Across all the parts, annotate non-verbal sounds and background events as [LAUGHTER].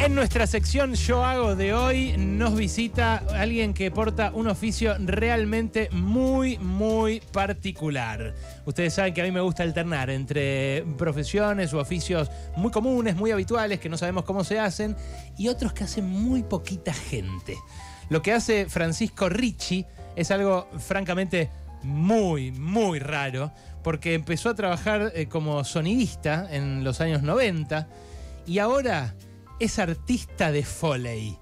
En nuestra sección Yo hago de hoy nos visita alguien que porta un oficio realmente muy, muy particular. Ustedes saben que a mí me gusta alternar entre profesiones u oficios muy comunes, muy habituales, que no sabemos cómo se hacen, y otros que hacen muy poquita gente. Lo que hace Francisco Ricci es algo francamente muy, muy raro, porque empezó a trabajar eh, como sonidista en los años 90 y ahora es artista de Foley.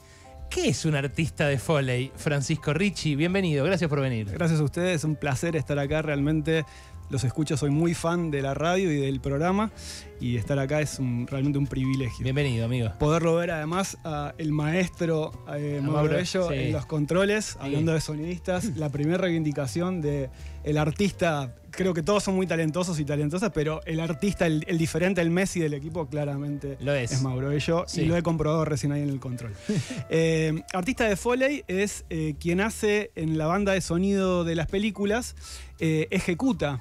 ¿Qué es un artista de Foley? Francisco Ricci, bienvenido, gracias por venir. Gracias a ustedes, es un placer estar acá realmente. Los escucho, soy muy fan de la radio y del programa y estar acá es realmente un privilegio. Bienvenido, amigo. Poderlo ver además al el maestro eh, en los controles, hablando de sonidistas, la primera reivindicación de el artista creo que todos son muy talentosos y talentosas, pero el artista, el, diferente, el Messi del equipo, claramente es. Mauro Bello. lo he comprobado recién ahí en el control. [LAUGHS] Eh, artista de Foley es eh, quien hace en la banda de sonido de las películas, eh, ejecuta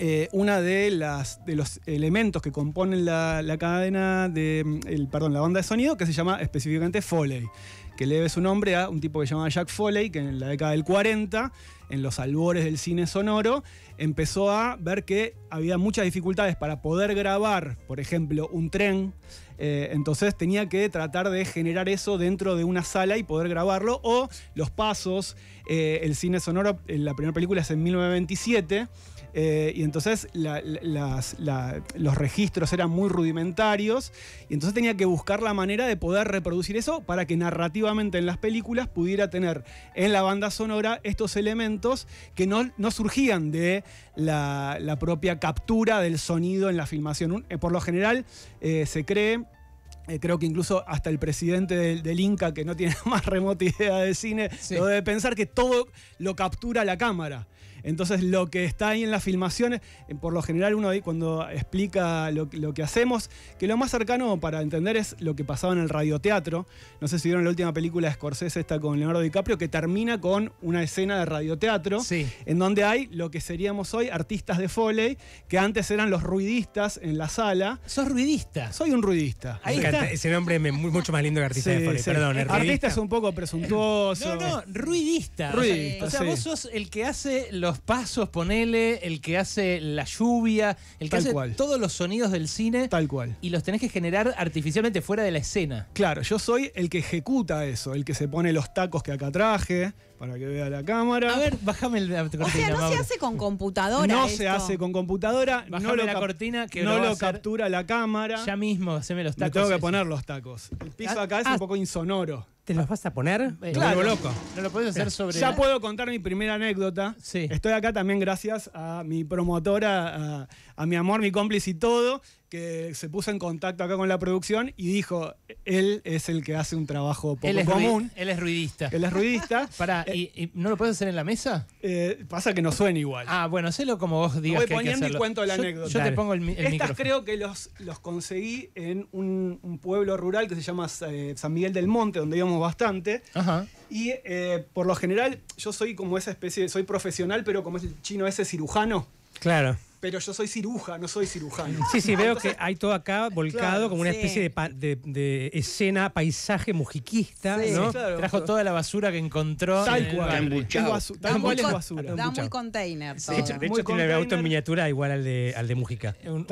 Uno una de las de los elementos que componen la, cadena de perdón, la banda de sonido que se llama específicamente Foley, que le debe su nombre a un tipo que se llama Jack Foley, que en la década del 40, en los albores del cine sonoro, empezó a ver que había muchas dificultades para poder grabar, por ejemplo, un tren. Eh, entonces tenía que tratar de generar eso dentro de una sala y poder grabarlo. O los pasos, eh, el cine sonoro, eh, la primera película es en 1927. y entonces los registros eran muy rudimentarios y entonces tenía que buscar la manera de poder reproducir eso para que narrativamente en las películas pudiera tener en la banda sonora estos elementos que no surgían de la, propia captura del sonido en la filmación. Eh, por lo general eh, se cree eh, creo que incluso hasta el presidente del, Inca, que no tiene [LAUGHS] más remota idea de cine, lo debe pensar que todo lo captura la cámara. Entonces lo que está ahí en las filmaciones, eh, por lo general uno ahí cuando explica lo, que hacemos, que lo más cercano para entender es lo que pasaba en el radioteatro. No sé si vieron la última película de Scorsese, esta con Leonardo DiCaprio, que termina con una escena de radioteatro, sí. en donde hay lo que seríamos hoy artistas de Foley, que antes eran los ruidistas en la sala. ¿Sos ruidista? Soy un ruidista. Ese nombre es mucho más lindo que artista de Foley, perdón. ¿es artista es un poco presuntuoso. No, no, ruidista. ruidista o o sea vos sos el que hace los pasos, ponele, el que hace la lluvia, el que hace todos los sonidos del cine. Tal cual. Y los tenés que generar artificialmente fuera de la escena. Claro, yo soy el que ejecuta eso, el que se pone los tacos que acá traje para que vea la cámara. A ver, bájame la cortina. O sea, no se hace con computadora. No se hace con computadora. no lo la cortina que no lo, captura la cámara. Ya mismo, haceme los tacos. Me tengo que poner los tacos. El piso ah, acá es un ah. poco insonoro. ¿Te los vas a poner? Eh, claro. loco. No lo hacer sobre. Ya puedo contar mi primera anécdota. Sí. Estoy acá también gracias a mi promotora, a mi amor, mi cómplice y todo, que se puso en contacto acá con la producción y dijo, él es el que hace un trabajo poco común. Él es ruidista. Él es ruidista. [LAUGHS] Pará, eh, ¿y, no lo puedes hacer en la mesa? Eh, pasa que no suena igual. Ah, bueno, hacelo como vos digas. voy poniendo y cuento la anécdota. Yo te pongo el, mío. Estas creo que los, los conseguí en un, pueblo rural que se llama eh, San Miguel del Monte, donde íbamos bastante. Ajá. Y por lo general, yo soy como esa especie, soy profesional, pero como es el chino ese cirujano. Claro pero yo soy ciruja, no soy cirujano. Sí, sí, veo que hay todo acá volcado como una especie de, escena, paisaje mujiquista, ¿no? Trajo toda la basura que encontró. Tal cual. basura. Da muy container. todo. de hecho, tiene el auto en miniatura igual al de, al Mujica. Un,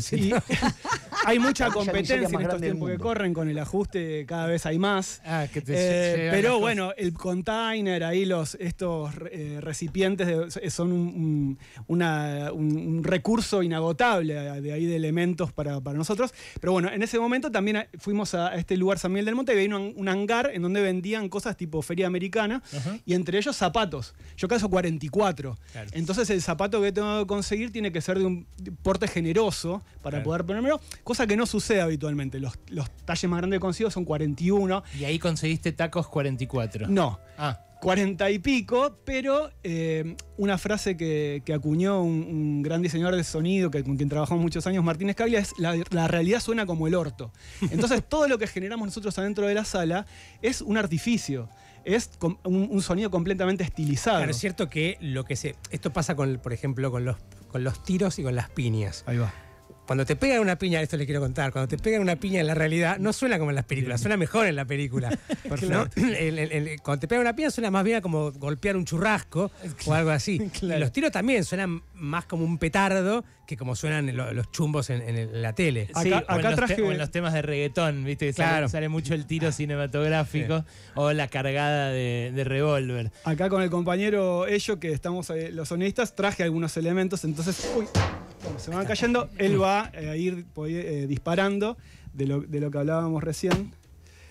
Sí. [LAUGHS] hay mucha competencia en estos tiempos que corren con el ajuste, cada vez hay más. Ah, que eh, pero bueno, el container, ahí los, estos eh, recipientes son una un, recurso inagotable de ahí de elementos para, nosotros. Pero bueno, en ese momento también fuimos a este lugar San Miguel del Monte y había un, hangar en donde vendían cosas tipo feria americana y entre ellos zapatos. Yo caso 44. Entonces el zapato que tengo que conseguir tiene que ser de un porte generoso para poder ponérmelo, cosa que no sucede habitualmente. Los, los talles más grandes que consigo son 41. ¿Y ahí conseguiste tacos 44? No. Ah cuarenta y pico, pero eh, una frase que, acuñó un, gran diseñador de sonido que, con quien trabajó muchos años, Martínez Caglia, es la, realidad suena como el orto. [LAUGHS] Entonces todo lo que generamos nosotros adentro de la sala es un artificio. Es un, sonido completamente estilizado. Pero es cierto que lo que Esto pasa con, por ejemplo, con los, con los tiros y con las piñas. Ahí va cuando te pegan una piña, esto le quiero contar, cuando te pegan una piña en la realidad, no suena como en las películas, suena mejor en la película. [LAUGHS] Porque cuando te pegan una piña suena más bien como golpear un churrasco o algo así. [LAUGHS] los tiros también suenan más como un petardo que como suenan los, chumbos en, la tele. acá, los temas de reggaetón, viste sale, mucho el tiro ah. cinematográfico o la cargada de, de revólver. Acá con el compañero Ello, que estamos eh, los sonistas, traje algunos elementos, entonces se van cayendo, él va eh, a ir eh, disparando de lo, de lo que hablábamos recién.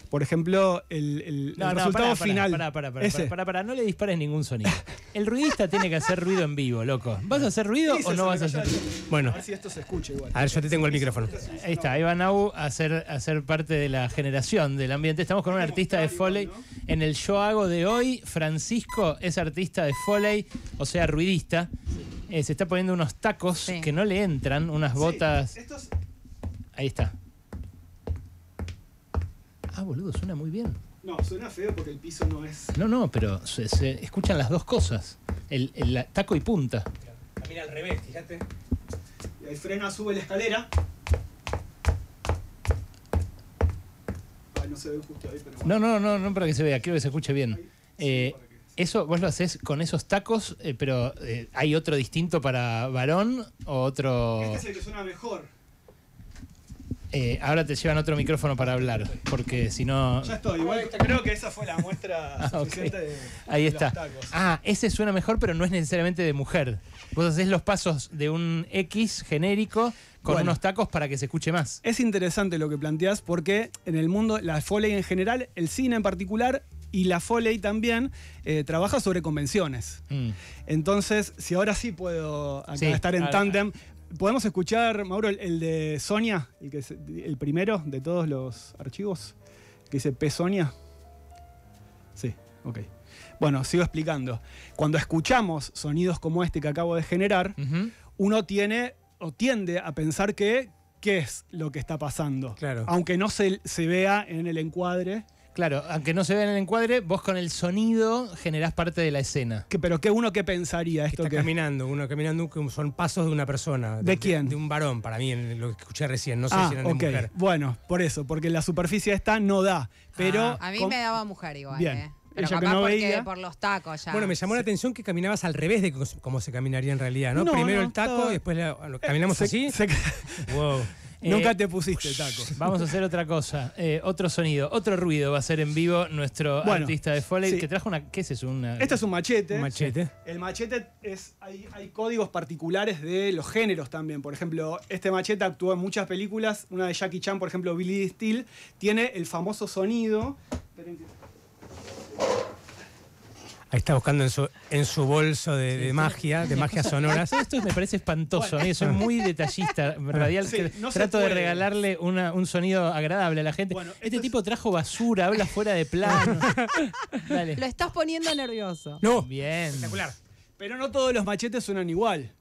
Por ejemplo, el, el, no, resultado final. Pará, pará, pará, no le dispares ningún sonido. El ruidista tiene que hacer ruido en vivo, loco. ¿Vas a hacer ruido o no vas a hacer? Bueno. A ver si esto se escucha igual. A ver, yo te tengo el micrófono. Ahí está, ahí va Nau a ser, a ser parte de la generación del ambiente. Estamos con un artista de Foley. En el Yo Hago de hoy, Francisco es artista de Foley, o sea, ruidista. Eh, se está poniendo unos tacos que no le entran, unas botas. estos... Ahí está. Ah, boludo, suena muy bien. No, suena feo porque el piso no es. No, no, pero se, escuchan las dos cosas: el, el taco y punta. Camina al revés, fíjate. Y ahí frena, sube la escalera. Ay, no se ve justo ahí, pero. No, no, no, no para que se vea, quiero que se escuche bien. Eh, ¿Eso vos lo haces con esos tacos, eh, pero eh, hay otro distinto para varón o otro...? Este es el que suena mejor. Eh, ahora te llevan otro micrófono para hablar, porque si no... Ya estoy, igual creo que esa fue la muestra [LAUGHS] ah, suficiente de, Ahí está. Los Ah, ese suena mejor, pero no es necesariamente de mujer. Vos haces los pasos de un X genérico con unos tacos para que se escuche más. Es interesante lo que planteás, porque en el mundo, la foley en general, el cine en particular, y la Foley también eh, trabaja sobre convenciones. Mm. Entonces, si ahora sí puedo estar en tandem, ¿podemos escuchar, Mauro, el, de Sonia, el, que es el primero de todos los archivos? Que dice P. Sonia. Sí, ok. Bueno, sigo explicando. Cuando escuchamos sonidos como este que acabo de generar, uno tiene o tiende a pensar que qué es lo que está pasando. Aunque no se, se vea en el encuadre Claro, aunque no se vea en el encuadre, vos con el sonido generás parte de la escena. pero qué uno qué pensaría esto caminando, uno caminando son pasos de una persona. ¿De, quién? De, un varón, para mí, lo que escuché recién, no sé ah, si eran de mujer. Bueno, por eso, porque la superficie esta no da, pero ah. a mí me daba mujer igual, Bien. Eh. Pero por los tacos ya. Bueno, me llamó la atención que caminabas al revés de cómo se caminaría en realidad, ¿no? Primero el taco, y después la, eh, caminamos aquí. así. wow. Eh, Nunca te pusiste taco. Vamos a hacer otra cosa, eh, otro sonido, otro ruido va a ser en vivo nuestro artista de Foley que trajo una, ¿qué es eso? Una, este es un machete. machete. El machete es, hay, códigos particulares de los géneros también. Por ejemplo, este machete actuó en muchas películas, una de Jackie Chan, por ejemplo, Billy Steel, tiene el famoso sonido. Ahí está buscando en su, bolso de, magia, de magia, sonora. [LAUGHS] esto me parece espantoso, bueno. ¿eh? soy muy [LAUGHS] detallista, radial. trato de regalarle un sonido agradable a la gente. este tipo trajo basura, habla fuera de plano. [LAUGHS] Lo estás poniendo nervioso. No. Bien. Espectacular. Pero no todos los machetes suenan igual.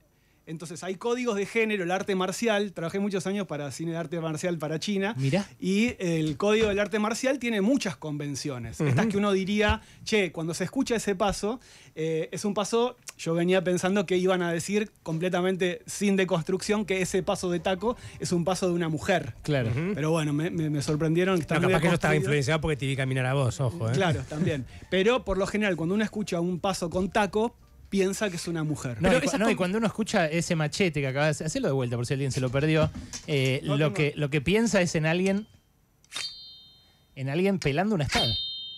Entonces hay códigos de género, el arte marcial. Trabajé muchos años para cine de arte marcial para China. Mira. Y el código del arte marcial tiene muchas convenciones. Estas que uno diría, che, cuando se escucha ese paso, eh, es un paso, yo venía pensando que iban a decir completamente sin deconstrucción que ese paso de taco es un paso de una mujer. Claro. Pero bueno, me, me, me sorprendieron. Que no, capaz que estaba influenciado porque te vi caminar a vos, ojo. ¿eh? Claro, también. Pero por lo general, cuando uno escucha un paso con taco, piensa que es una mujer. No, y, cuando uno escucha ese machete que acaba de hacerlo de vuelta por si alguien se lo perdió, eh, lo, Que, lo que piensa es en alguien, en alguien pelando una espada.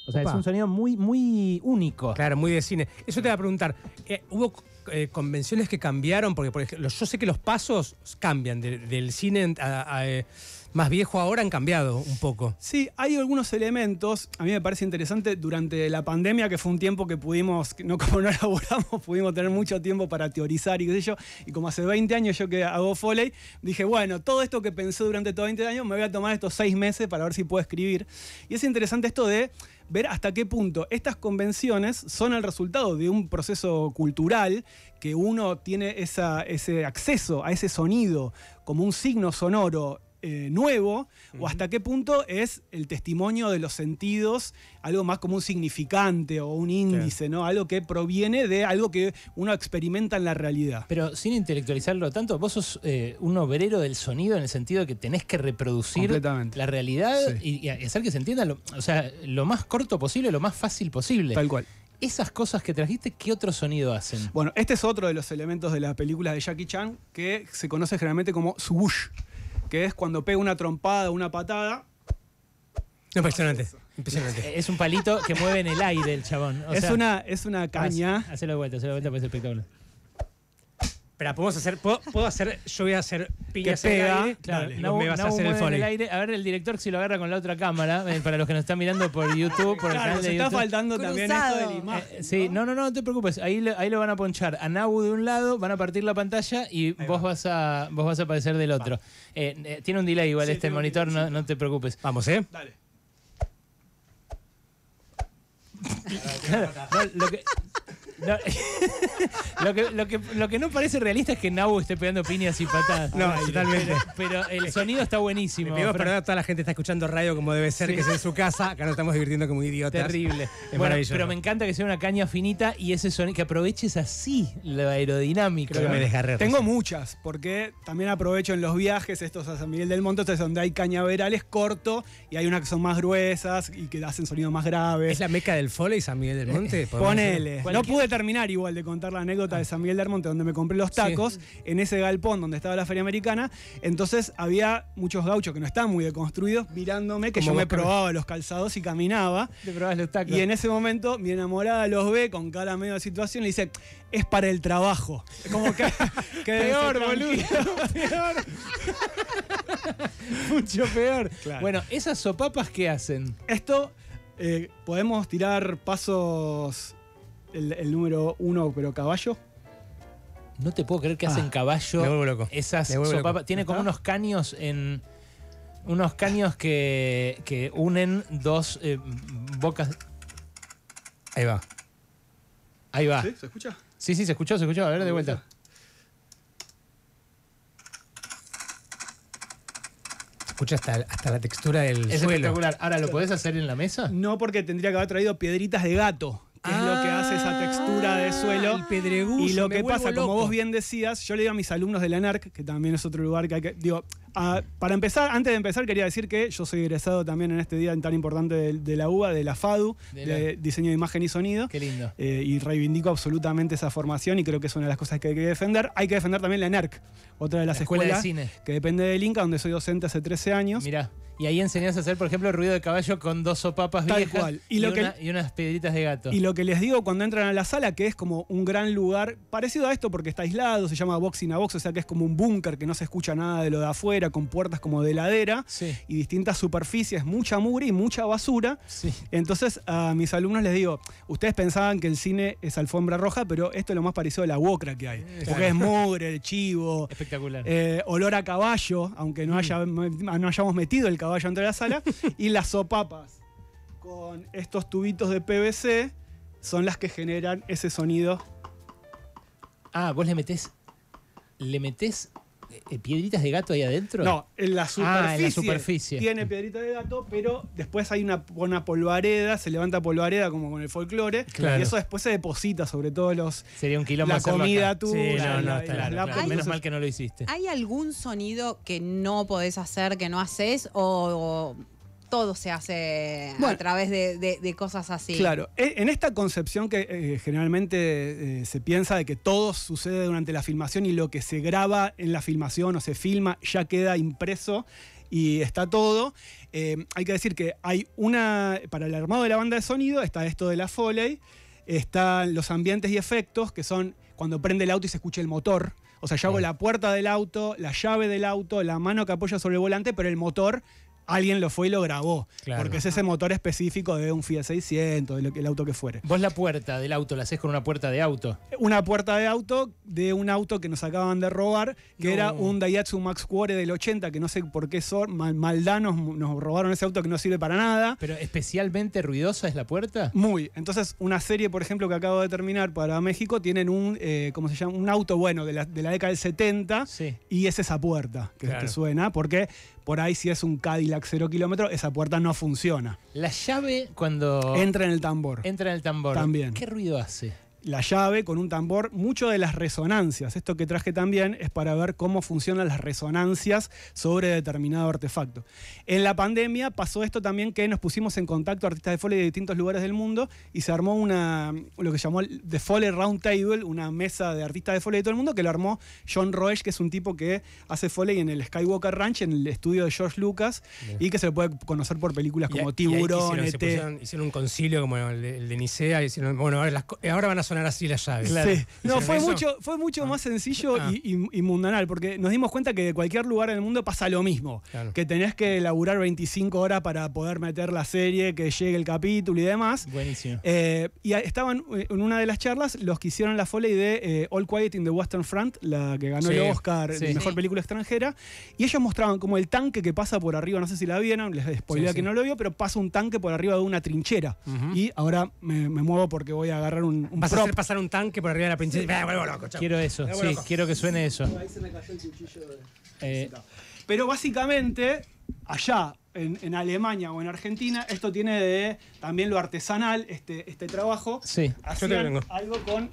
O sea, es un sonido muy, muy único. Claro, muy de cine. Eso te voy a preguntar. Eh, ¿Hubo eh, convenciones que cambiaron? Porque, por ejemplo, yo sé que los pasos cambian del cine eh, más viejo ahora han cambiado un poco. Sí, hay algunos elementos. A mí me parece interesante durante la pandemia, que fue un tiempo que pudimos, no como no elaboramos, [LAUGHS] pudimos tener mucho tiempo para teorizar y qué sé yo. Y como hace 20 años yo que hago foley, dije, bueno, todo esto que pensé durante todos 20 años, me voy a tomar estos 6 meses para ver si puedo escribir. Y es interesante esto de ver hasta qué punto estas convenciones son el resultado de un proceso cultural que uno tiene ese acceso a ese sonido como un signo sonoro eh, nuevo o hasta qué punto es el testimonio de los sentidos, algo más como un significante o un índice, ¿no? Algo que proviene de algo que uno experimenta en la realidad. Pero sin intelectualizarlo tanto, vos sos eh, un obrero del sonido en el sentido de que tenés que reproducir la realidad y, hacer que se entienda lo, o sea, lo más corto posible, lo más fácil posible. Tal cual. Esas cosas que trajiste, ¿qué otro sonido hacen? Bueno, este es otro de los elementos de las películas de Jackie Chan que se conoce generalmente como swoosh que es cuando pega una trompada o una patada. Impresionante. Impresionante. Es un palito que mueve en el aire el chabón. es, una, es una caña. Hacelo de vuelta, hacelo de vuelta para ese espectáculo pero podemos hacer. ¿puedo, hacer. Yo voy a hacer Claro, no, me vas a hacer el A ver, el director si lo agarra con la otra cámara. Eh, para los que nos están mirando por YouTube, por el canal está faltando también esto de la imagen. Eh, eh, sí, ¿no? no, no, no, te preocupes. Ahí, ahí lo van a ponchar. A Nabu de un lado, van a partir la pantalla y vos vas, a, vos vas a aparecer del otro. tiene un delay igual este monitor, no, no te preocupes. Vamos, ¿eh? Dale. [LAUGHS] lo que, [LAUGHS] lo, que, no parece realista es que Nabu esté pegando piñas y patadas. No, totalmente. Pero, el sonido está buenísimo. perdón toda la gente está escuchando radio como debe ser, que es en su casa. Acá nos estamos divirtiendo como idiotas. Terrible. bueno, pero me encanta que sea una caña finita y ese sonido, que aproveches así lo aerodinámico me Tengo muchas, porque también aprovecho en los viajes estos a San Miguel del Monte, donde hay cañaverales corto y hay unas que son más gruesas y que hacen sonido más grave ¿Es la meca del foley San Miguel del Monte? Eh, ponele. No pude terminar igual de contar la anécdota de ah. San Miguel de Armonte, donde me compré los tacos, en ese galpón donde estaba la Feria Americana. Entonces había muchos gauchos que no estaban muy deconstruidos mirándome, que yo me probaba los calzados y caminaba. Te los tacos. Y en ese momento mi enamorada los ve con cara medio de situación y le dice, es para el trabajo. Como que... [LAUGHS] peor, boludo. [LAUGHS] [LAUGHS] Mucho peor. Bueno, esas sopapas, ¿qué hacen? Esto... Eh, podemos tirar pasos el, número uno, pero caballo. No te puedo creer que hacen ah, caballo. Esas Tiene como unos caños en. Unos caños que, unen dos eh, bocas. Ahí va. Ahí va. ¿Sí? ¿Se escucha? Sí, sí, se escuchó, se escuchó. A ver, de vuelta. Se escucha hasta, la textura del es espectacular. Ahora, ¿lo podés hacer en la mesa? No, porque tendría que haber traído piedritas de gato es lo que hace esa textura de suelo. Ah, y lo que pasa, como vos bien decías, yo le digo a mis alumnos de la NARC, que también es otro lugar que hay que. Digo, para empezar, antes de empezar, quería decir que yo soy egresado también en este día tan importante de, la UBA, de la FADU, de, diseño de imagen y sonido. Qué lindo. Eh, y reivindico absolutamente esa formación y creo que es una de las cosas que hay que defender. Hay que defender también la ENERC, otra de las escuelas de cine. que depende del Inca, donde soy docente hace 13 años. Mirá. Y ahí enseñás a hacer, por ejemplo, el ruido de caballo con dos sopapas Tal viejas cual. Y, unas piedritas de gato. Y lo que les digo cuando entran a la sala, que es como un gran lugar, parecido a esto porque está aislado, se llama boxing a box, o sea que es como un búnker que no se escucha nada de lo de afuera, con puertas como de ladera y distintas superficies, mucha mugre y mucha basura. Entonces a mis alumnos les digo, ustedes pensaban que el cine es alfombra roja, pero esto es lo más parecido a la wokra que hay. Eh, porque es mugre, el chivo. [LAUGHS] Espectacular. Eh, olor a caballo, aunque no, mm. no hayamos metido el caballo entrar a la sala. y las sopapas con estos tubitos de PVC son las que generan ese sonido. Ah, vos le metés. Le metés eh, eh, piedritas de gato ahí adentro? No, en la ah, superficie, tiene piedritas de gato, pero después hay una, polvareda, se levanta polvareda como con el folclore, y eso después se deposita sobre todo los Sería un la comida tú... Menos mal que no lo hiciste. ¿Hay algún sonido que no podés hacer, que no haces o todo se hace a través de, cosas así. Claro, e, en esta concepción que eh, generalmente eh, se piensa de que todo sucede durante la filmación y lo que se graba en la filmación o se filma ya queda impreso y está todo, eh, hay que decir que hay una, para el armado de la banda de sonido está esto de la Foley, están los ambientes y efectos que son cuando prende el auto y se escucha el motor. O sea, ya hago la puerta del auto, la llave del auto, la mano que apoya sobre el volante, pero el motor alguien lo fue y lo grabó. Porque es ese motor específico de un Fiat 600, de el auto que fuere. ¿Vos la puerta del auto la haces con una puerta de auto? Una puerta de auto de un auto que nos acaban de robar, que era un Daihatsu Max Cuore del 80, que no sé por qué son, maldanos nos robaron ese auto que no sirve para nada. ¿Pero especialmente ruidosa es la puerta? Muy. Entonces, una serie, por ejemplo, que acabo de terminar para México, tienen un, eh, se llama? Un auto bueno de la, de la década del 70 y es esa puerta que, que suena, porque por ahí, si es un Cadillac 0 kilómetro, esa puerta no funciona. La llave cuando. Entra en el tambor. Entra en el tambor. También. ¿Qué ruido hace? la llave con un tambor, mucho de las resonancias. Esto que traje también es para ver cómo funcionan las resonancias sobre determinado artefacto. En la pandemia pasó esto también que nos pusimos en contacto artistas de Foley de distintos lugares del mundo y se armó una, lo que llamó The Foley Round Table, una mesa de artistas de Foley de todo el mundo que lo armó John Roesch, que es un tipo que hace Foley en el Skywalker Ranch, en el estudio de George Lucas, y que se le puede conocer por películas como Tiburón, e hicieron, un concilio como el de, Nicea, y bueno, ahora, ahora van a sonar así las llaves No, fue mucho, fue mucho ah. más sencillo ah. y, mundanal, porque nos dimos cuenta que de cualquier lugar en el mundo pasa lo mismo. Que tenés que laburar 25 horas para poder meter la serie, que llegue el capítulo y demás. Buenísimo. Eh, y estaban eh, en una de las charlas los que hicieron la foley de eh, All Quiet in the Western Front, la que ganó el Oscar, sí. mejor película extranjera, y ellos mostraban como el tanque que pasa por arriba, no sé si la vieron, les spoilé que no lo vio, pero pasa un tanque por arriba de una trinchera. Y ahora me, muevo porque voy a agarrar un, un Hacer pasar un tanque por arriba de la princesa. loco, ah, Quiero eso, ah, sí, quiero que suene eso. Eh, Pero básicamente, allá en, Alemania o en Argentina, esto tiene de también lo artesanal, este, este trabajo. Sí, Algo con,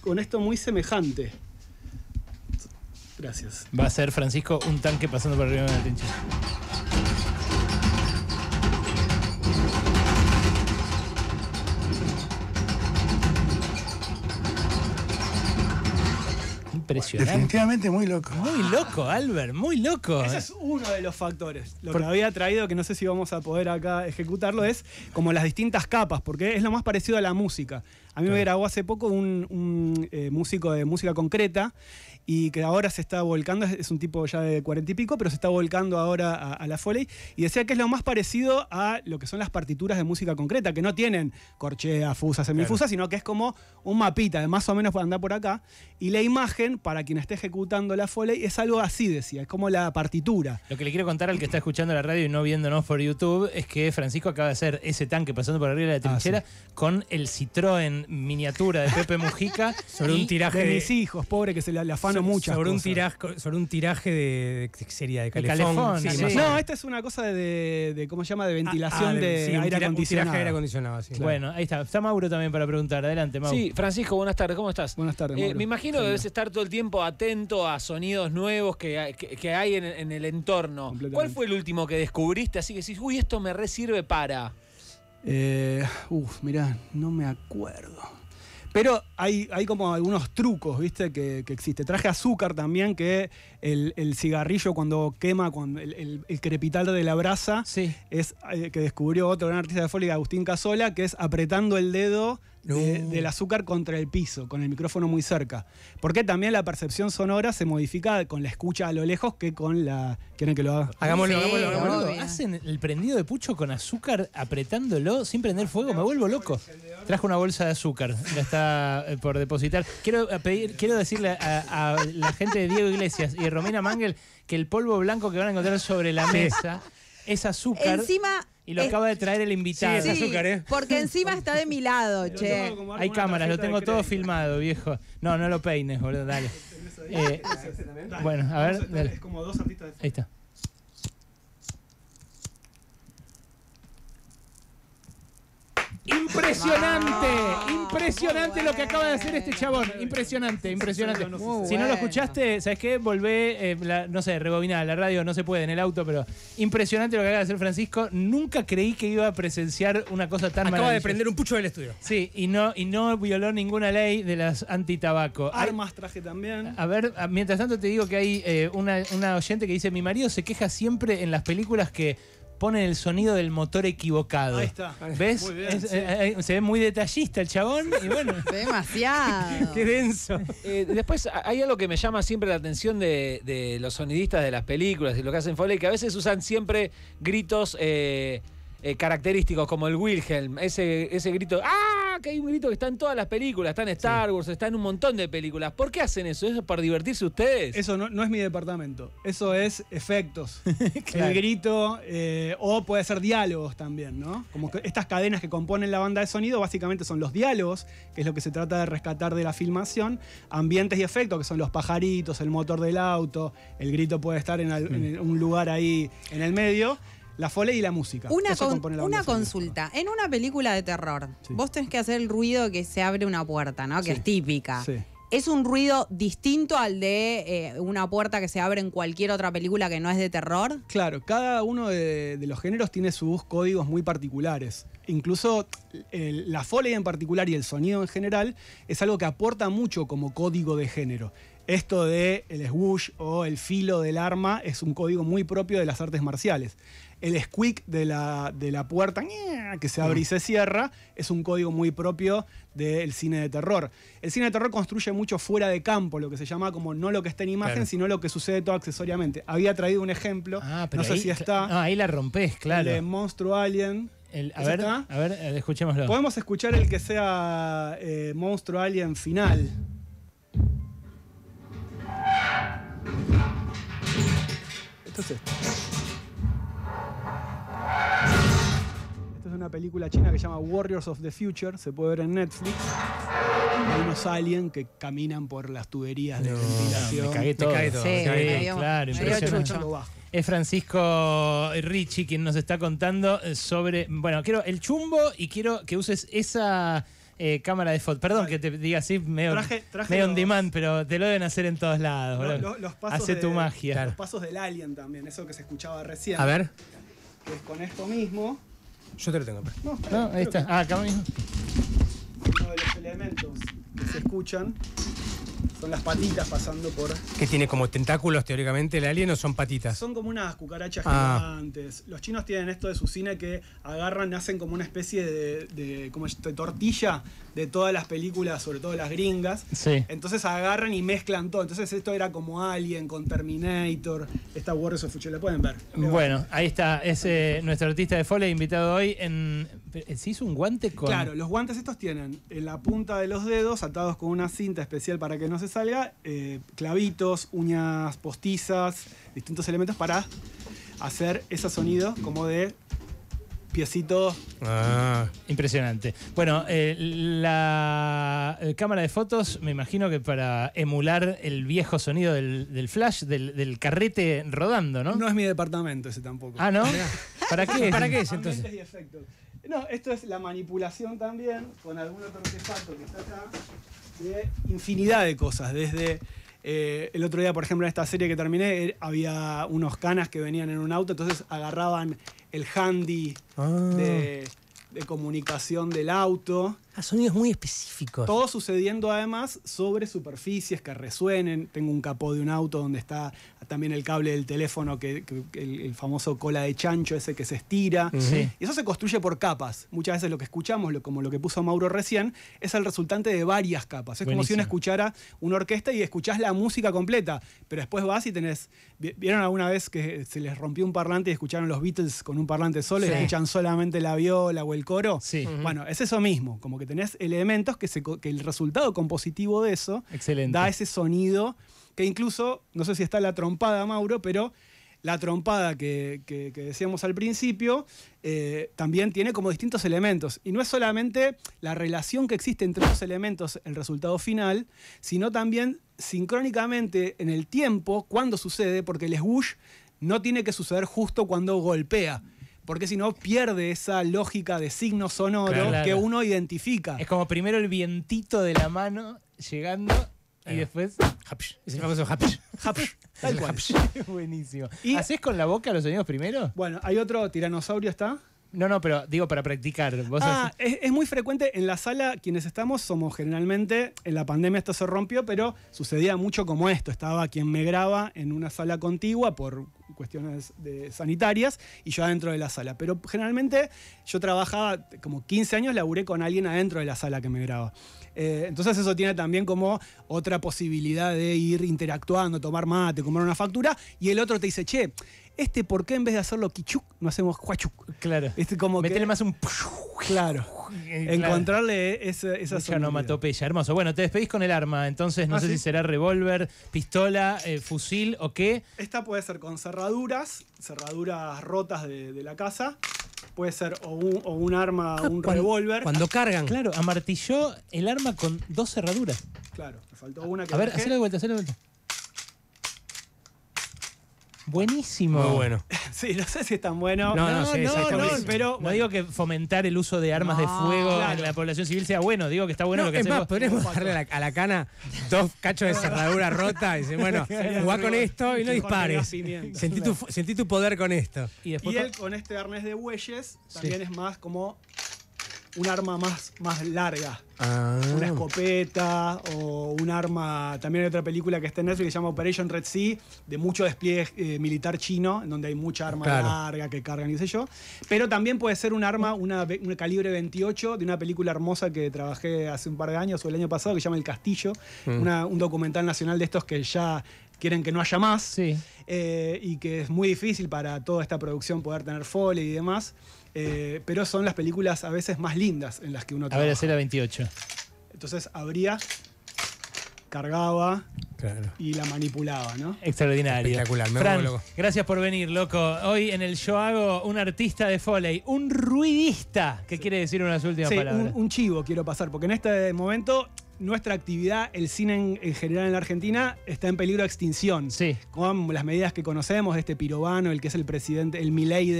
con esto muy semejante. Gracias. Va a ser Francisco un tanque pasando por arriba de la princesa. impresionante. Definitivamente muy loco. Muy loco, Albert, muy loco. Ese es uno de los factores. Lo que había traído, que no sé si vamos a poder acá ejecutarlo, es como las distintas capas, porque es lo más parecido a la música. A mí me grabó hace poco un, eh, músico de música concreta y que ahora se está volcando, es un tipo ya de cuarenta y pico, pero se está volcando ahora a, la foley y decía que es lo más parecido a lo que son las partituras de música concreta, que no tienen corchea, fusa, semifusa, sino que es como un mapita de más o menos para andar por acá y la imagen para quien esté ejecutando la foley es algo así, decía, es como la partitura. Lo que le quiero contar al que está escuchando la radio y no viéndonos por YouTube es que Francisco acaba de hacer ese tanque pasando por arriba de la ah, trinchera con el Citroën miniatura de Pepe Mujica. [LAUGHS] sobre un tiraje de, mis hijos, pobre que se le, afano mucho. Sobre, un tiraje, sobre un tiraje de, de sería de calefón. No, esta es una cosa de, ¿cómo se llama? De ah, ventilación ah, de, aire acondicionado. Bueno, ahí está. Está Mauro también para preguntar. Adelante, Mauro. Sí, Francisco, buenas tardes. ¿Cómo estás? Buenas tardes. Eh, Mauro. me imagino que debes estar todo el tiempo atento a sonidos nuevos que, hay en, el entorno. ¿Cuál fue el último que descubriste? Así que decís, uy, esto me resirve para. Eh, uf, mirá, no me acuerdo. Pero hay, hay, como algunos trucos, ¿viste? Que, que existe. Traje azúcar también, que el, cigarrillo cuando quema, el, crepital de la brasa, es eh, que descubrió otro gran artista de folio, Agustín Casola, que es apretando el dedo del azúcar contra el piso, con el micrófono muy cerca. Porque también la percepción sonora se modifica con la escucha a lo lejos que con la. ¿Quieren que lo haga? Hagámoslo, hagámoslo, hagámoslo. Hacen el prendido de pucho con azúcar apretándolo sin prender fuego, me vuelvo loco. Trajo una bolsa de azúcar, ya está eh, por depositar. Quiero eh, pedir, quiero decirle a, la gente de Diego Iglesias y Romina Mangel que el polvo blanco que van a encontrar sobre la mesa es azúcar. Encima y lo acaba de traer el invitado. ¿eh? Porque encima está de mi lado, che. Hay cámaras, lo tengo todo filmado, viejo. No, no lo peines, boludo, dale. [LAUGHS] Eh, bueno, a ver. Es como dos artistas de Ahí está. Impresionante, ah, impresionante lo que acaba de hacer este chabón. Impresionante, impresionante. si no lo escuchaste, ¿sabes qué? Volvé, eh, no sé, rebobinada la radio no se puede en el auto, pero impresionante lo que acaba de hacer Francisco. Nunca creí que iba a presenciar una cosa tan Acaba de prender un pucho del estudio. Sí, y no, y no violó ninguna ley de las antitabaco. Armas traje también. A ver, mientras tanto te digo que hay eh, una, una oyente que dice: Mi marido se queja siempre en las películas que ponen el sonido del motor equivocado. Ahí está. ¿Ves? Eh, eh, se ve muy detallista el chabón y bueno. [LAUGHS] Demasiado. Qué denso. Eh, después hay algo que me llama siempre la atención de, los sonidistas de las películas y lo que hacen Foley, que a veces usan siempre gritos. Eh, característicos como el Wilhelm, ese, ese grito, ¡ah! Que hay un grito que está en todas las películas, está en Star Wars, está en un montón de películas. ¿Por qué hacen eso? ¿Eso es para divertirse ustedes? Eso no, es mi departamento, eso es efectos. [LAUGHS] El grito, eh, o puede ser diálogos también, ¿no? Como estas cadenas que componen la banda de sonido básicamente son los diálogos, que es lo que se trata de rescatar de la filmación, ambientes y efectos, que son los pajaritos, el motor del auto, el grito puede estar en un lugar ahí en el medio. La foley y la música. Una, consulta. En una película de terror, vos tenés que hacer el ruido que se abre una puerta, ¿no? Que es típica. ¿Es un ruido distinto al de eh, una puerta que se abre en cualquier otra película que no es de terror? Claro, cada uno de, los géneros tiene sus códigos muy particulares. Incluso la foley en particular y el sonido en general es algo que aporta mucho como código de género. Esto de el swoosh o el filo del arma es un código muy propio de las artes marciales el squeak de la, puerta que se abre y mm. se cierra es un código muy propio del cine de terror. El cine de terror construye mucho fuera de campo, lo que se llama como no lo que está en imagen, sino lo que sucede todo accesoriamente. Había traído un ejemplo, ah, no sé si está. ahí la rompes, claro. de Monstruo Alien. a, ver, a eh, ver, escuchémoslo. Podemos escuchar el que sea eh, Monstruo Alien final. Esto es una película china que se llama Warriors of the Future, se puede ver en Netflix. Hay unos aliens que caminan por las tuberías de ventilación. Me cagué todo. Sí, claro, impresionante. Es Francisco Richie quien nos está contando eh, sobre. Bueno, quiero el chumbo y quiero que uses esa. Eh, cámara de foto. Perdón que te diga así, me traje, on demand, pero te lo deben hacer en todos lados. Hace tu magia. Los pasos del alien también, eso que se escuchaba recién. A ver. con esto mismo. Yo te lo tengo. Pues. No, ahí está. Ah, acá mismo. Uno de los elementos que se escuchan son las patitas pasando por. Que tiene como tentáculos teóricamente el alien o son patitas. Son como unas cucarachas ah. gigantes. Los chinos tienen esto de su cine que agarran, hacen como una especie de, como tortilla de todas las películas, sobre todo las gringas. Entonces agarran y mezclan todo. Entonces esto era como Alien con Terminator. Esta Wars of Future, pueden ver. Bueno, ahí está. Es eh, nuestro artista de Foley invitado hoy en. Eh, ¿Se hizo un guante con.? Claro, los guantes estos tienen en la punta de los dedos atados con una cinta especial para que no no se salga, eh, clavitos, uñas postizas, distintos elementos para hacer ese sonido como de piecito. Ah. Impresionante. Bueno, eh, la eh, cámara de fotos, me imagino que para emular el viejo sonido del, flash, del, carrete rodando, ¿no? No es mi departamento ese tampoco. Ah, ¿no? ¿Para [LAUGHS] qué? ¿Para qué es entonces? No, esto es la manipulación también con algún otro artefacto que está acá infinidad de cosas, desde... Eh, el otro día, por ejemplo, en esta serie que terminé, eh, había unos canas que venían en un auto, entonces agarraban el handy ah. de, comunicación del auto. Ah, sonidos muy específicos. Todo sucediendo además sobre superficies que resuenen. Tengo un capó de un auto donde está también el cable del teléfono, que, el, famoso cola de chancho ese que se estira. Y eso se construye por capas. Muchas veces lo que escuchamos, como lo que puso Mauro recién, es el resultante de varias capas. Es como si uno escuchara una orquesta y escuchás la música completa, pero después vas y tenés... ¿Vieron alguna vez que se les rompió un parlante y escucharon los Beatles con un parlante solo y escuchan solamente la viola o el coro? Sí. Bueno, es eso mismo, como que tenés elementos que, el resultado compositivo de eso da ese sonido que incluso, no sé si está la trompada, Mauro, pero la trompada que, decíamos al principio, eh, también tiene como distintos elementos. Y no es solamente la relación que existe entre los elementos, el resultado final, sino también sincrónicamente en el tiempo, cuando sucede, porque el swoosh no tiene que suceder justo cuando golpea. Porque si no, pierde esa lógica de signo sonoro que uno identifica. Es como primero el vientito de la mano llegando y después. Hapsh. Es famoso hapsh. Hapsh. [LAUGHS] [LAUGHS] Buenísimo. ¿Y ¿Haces con la boca los sonidos primero? Bueno, hay otro tiranosaurio, está. No, no, pero digo para practicar. ah, es, muy frecuente en la sala, quienes estamos somos generalmente, en la pandemia esto se rompió, pero sucedía mucho como esto. Estaba quien me graba en una sala contigua por cuestiones sanitarias y yo adentro de la sala. Pero generalmente yo trabajaba como 15 años, laburé con alguien adentro de la sala que me graba. Eh, entonces eso tiene también como otra posibilidad de ir interactuando, tomar mate, comer una factura y el otro te dice, che, este, ¿por qué en vez de hacerlo quichuc, no hacemos huachuc? Claro. Este como Meterle más un. [LAUGHS] Eh, claro. Encontrarle esa, esa onomatopeya. Hermoso. Bueno, te despedís con el arma. Entonces, no ah, sé si será revólver, pistola, eh, fusil o qué. Esta puede ser con cerraduras, cerraduras rotas de, la casa. Puede ser o un, arma, ah, un revólver. Cuando cargan. Claro, amartilló el arma con dos cerraduras. Claro, me faltó una que. A ver, hacelo de vuelta, hacelo de vuelta. Buenísimo. Muy bueno. [LAUGHS] Sí, no sé si es tan bueno. No, no, no, sé, no, pero. No digo que fomentar el uso de armas de fuego en la población civil sea bueno, digo que está bueno lo que es Más, podríamos darle a la, cana dos cachos de cerradura rota y decir, bueno, [LAUGHS] jugá con esto y no dispares. Sentí tu, poder con esto. Y, él con este arnés de bueyes también es más como un arma más, más larga. Ah. Una escopeta o un arma. También hay otra película que está en Netflix que se llama Operation Red Sea, de mucho despliegue eh, militar chino, en donde hay mucha arma larga que cargan y sé yo. Pero también puede ser un arma, un calibre 28, de una película hermosa que trabajé hace un par de años o el año pasado que se llama El Castillo, mm. un documental nacional de estos que ya quieren que no haya más eh, y que es muy difícil para toda esta producción poder tener foley y demás. Eh, pero son las películas a veces más lindas en las que uno trabaja. A ver, es 28. Entonces abría, cargaba y la manipulaba, ¿no? Extraordinario. Espectacular, me Fran, Gracias por venir, loco. Hoy en el Yo Hago, un artista de Foley, un ruidista, ¿Qué quiere decir unas últimas palabras. Un, un chivo quiero pasar, porque en este momento nuestra actividad, el cine en, general en la Argentina, está en peligro de extinción. Sí. Con las medidas que conocemos de este pirobano, el que es el presidente, el Miley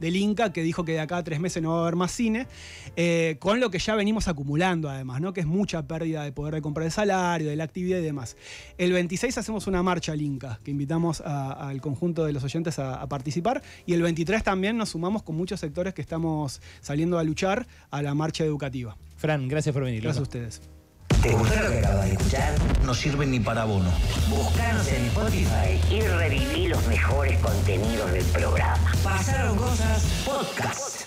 del Inca, que dijo que de acá a tres meses no va a haber más cine, eh, con lo que ya venimos acumulando además, ¿no? Que es mucha pérdida de poder de comprar el salario, de la actividad y demás. El 26 hacemos una marcha al Inca, que invitamos al conjunto de los oyentes a participar, y el 23 también nos sumamos con muchos sectores que estamos saliendo a luchar a la marcha educativa. Fran, gracias por venir. Gracias a ustedes. ¿Te gustó lo que de escuchar? No sirve ni para bono. Buscanos en Spotify y reviví los mejores contenidos del programa. Pasaron cosas podcast.